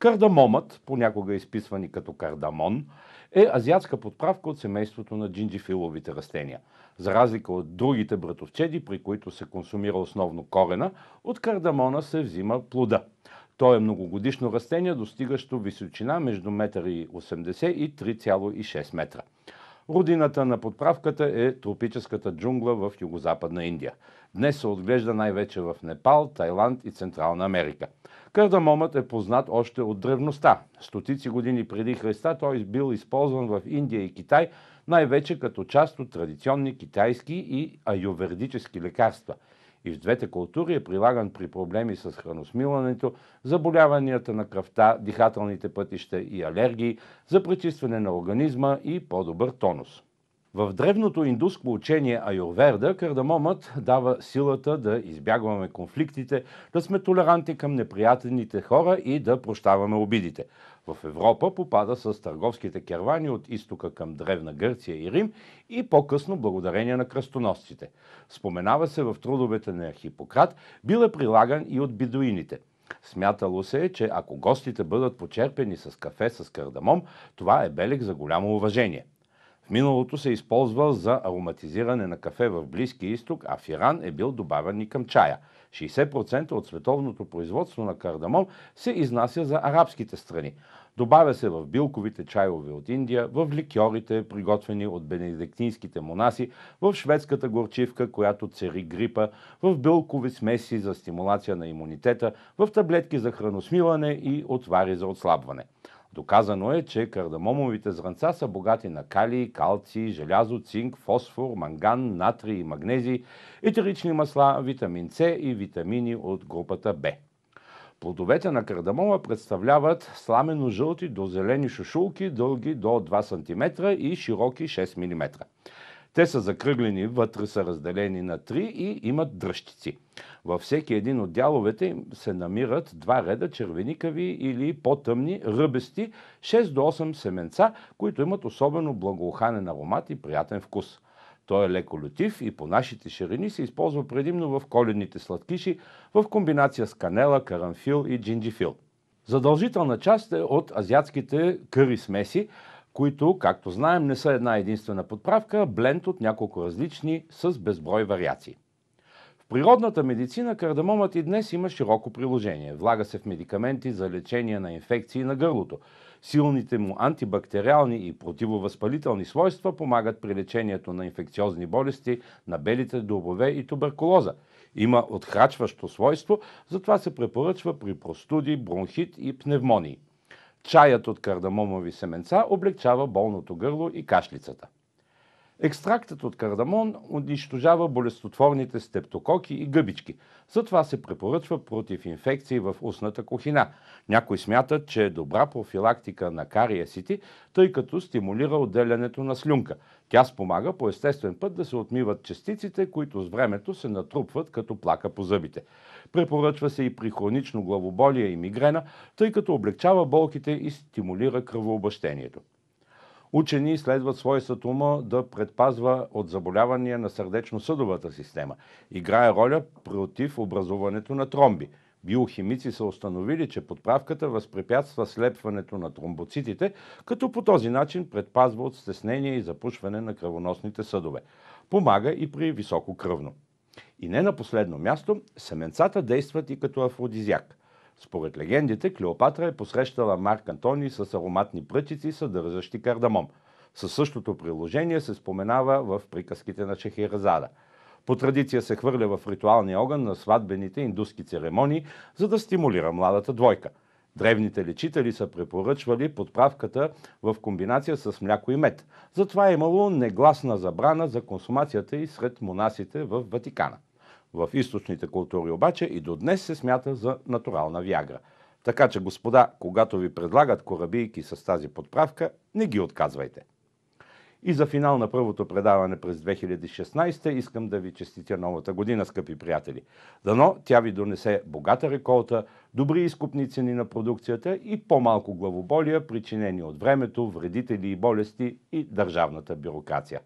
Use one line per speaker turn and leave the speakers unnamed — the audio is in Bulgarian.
Кардамомът, понякога изписвани като кардамон, е азиатска подправка от семейството на джинджифиловите растения. За разлика от другите братовчеди, при които се консумира основно корена, от кардамона се взима плода. Той е многогодишно растение, достигащо височина между 1,80 и 3,6 метра. Родината на подправката е тропическата джунгла в югозападна Индия. Днес се отглежда най-вече в Непал, Тайланд и Централна Америка. Кардамомът е познат още от древността. Стотици години преди Христа той бил използван в Индия и Китай, най-вече като част от традиционни китайски и аювердически лекарства – и в двете култури е прилаган при проблеми с храносмилането, заболяванията на кръвта, дихателните пътища и алергии, за пречистване на организма и по-добър тонус. В древното индуско учение Айурверда кардамомът дава силата да избягваме конфликтите, да сме толеранти към неприятелните хора и да прощаваме обидите. В Европа попада с търговските кервани от изтока към Древна Гърция и Рим и по-късно благодарение на кръстоносците. Споменава се в трудовете на Хипократ, бил е прилаган и от бидуините. Смятало се е, че ако гостите бъдат почерпени с кафе с кардамом, това е белег за голямо уважение – миналото се използва за ароматизиране на кафе в Близки изток, а в Иран е бил добавен и към чая. 60% от световното производство на кардамон се изнася за арабските страни. Добавя се в билковите чайове от Индия, в ликьорите, приготвени от бенедиктинските монаси, в шведската горчивка, която цери грипа, в билкови смеси за стимулация на имунитета, в таблетки за храносмилане и отвари за отслабване. Доказано е, че кардамомовите зранца са богати на калий, калци, желязо, цинк, фосфор, манган, натрий и магнези, етерични масла, витамин С и витамини от групата Б. Плодовете на кардамома представляват сламено-жълти до зелени шушулки, дълги до 2 см и широки 6 мм. Те са закръглени, вътре са разделени на три и имат дръжчици. Във всеки един от дяловете им се намират два реда червеникави или по-тъмни, ръбести, 6 до 8 семенца, които имат особено благоуханен аромат и приятен вкус. Той е леко лютив и по нашите ширини се използва предимно в коледните сладкиши в комбинация с канела, карамфил и джинджифил. Задължителна част е от азиатските къри смеси, които, както знаем, не са една единствена подправка, бленд от няколко различни с безброй вариации. В природната медицина кардамомът и днес има широко приложение. Влага се в медикаменти за лечение на инфекции на гърлото. Силните му антибактериални и противовъзпалителни свойства помагат при лечението на инфекциозни болести на белите дубове и туберкулоза. Има отхрачващо свойство, затова се препоръчва при простуди, бронхит и пневмонии. Чаят от кардамомови семенца облегчава болното гърло и кашлицата. Екстрактът от кардамон унищожава болестотворните стептококи и гъбички. Затова се препоръчва против инфекции в устната кухина. Някои смятат, че е добра профилактика на кариесите, тъй като стимулира отделянето на слюнка. Тя спомага по естествен път да се отмиват частиците, които с времето се натрупват като плака по зъбите. Препоръчва се и при хронично главоболие и мигрена, тъй като облегчава болките и стимулира кръвообащението. Учени следват свойството му да предпазва от заболявания на сърдечно-съдовата система. Играе роля против образуването на тромби. Биохимици са установили, че подправката възпрепятства слепването на тромбоцитите, като по този начин предпазва от стеснение и запушване на кръвоносните съдове. Помага и при високо кръвно. И не на последно място, семенцата действат и като афродизиак – според легендите, Клеопатра е посрещала Марк Антони с ароматни пръчици, съдържащи кардамом. Със същото приложение се споменава в приказките на Шехиразада. По традиция се хвърля в ритуалния огън на сватбените индуски церемонии, за да стимулира младата двойка. Древните лечители са препоръчвали подправката в комбинация с мляко и мед. Затова е имало негласна забрана за консумацията и сред монасите в Ватикана. В източните култури обаче и до днес се смята за натурална вягра. Така че, господа, когато ви предлагат корабийки с тази подправка, не ги отказвайте. И за финал на първото предаване през 2016 искам да ви честитя новата година, скъпи приятели. Дано тя ви донесе богата реколта, добри изкупни цени на продукцията и по-малко главоболия, причинени от времето, вредители и болести и държавната бюрокрация.